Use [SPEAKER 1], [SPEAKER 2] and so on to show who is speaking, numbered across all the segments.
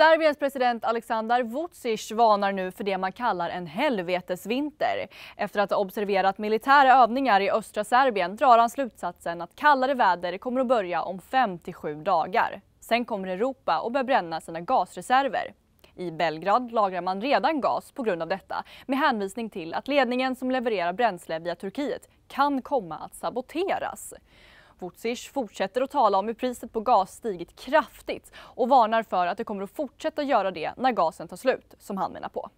[SPEAKER 1] Serbiens president Aleksandar Vucic varnar nu för det man kallar en helvetesvinter. Efter att ha observerat militära övningar i östra Serbien drar han slutsatsen att kallare väder kommer att börja om 5-7 dagar. Sen kommer Europa och börjar bränna sina gasreserver. I Belgrad lagrar man redan gas på grund av detta med hänvisning till att ledningen som levererar bränsle via Turkiet kan komma att saboteras. Vucic fortsätter att tala om hur priset på gas stigit kraftigt och varnar för att det kommer att fortsätta göra det när gasen tar slut, som han menar på.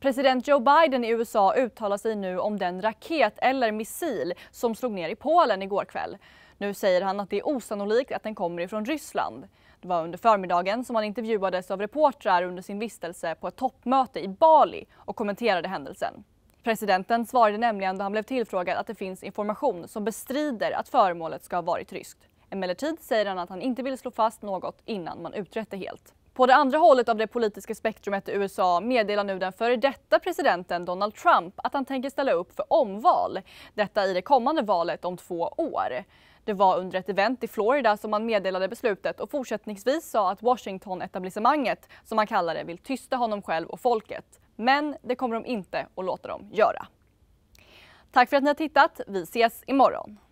[SPEAKER 1] President Joe Biden i USA uttalar sig nu om den raket eller missil som slog ner i Polen igår kväll. Nu säger han att det är osannolikt att den kommer ifrån Ryssland. Det var under förmiddagen som han intervjuades av reportrar under sin vistelse på ett toppmöte i Bali och kommenterade händelsen. Presidenten svarade nämligen då han blev tillfrågad att det finns information som bestrider att föremålet ska ha varit ryskt. Emellertid säger han att han inte vill slå fast något innan man utrett det helt. På det andra hållet av det politiska spektrumet i USA meddelar nu den före detta presidenten Donald Trump att han tänker ställa upp för omval. Detta i det kommande valet om två år. Det var under ett event i Florida som man meddelade beslutet och fortsättningsvis sa att Washington-etablissemanget, som man kallar det, vill tysta honom själv och folket. Men det kommer de inte att låta dem göra. Tack för att ni har tittat. Vi ses imorgon.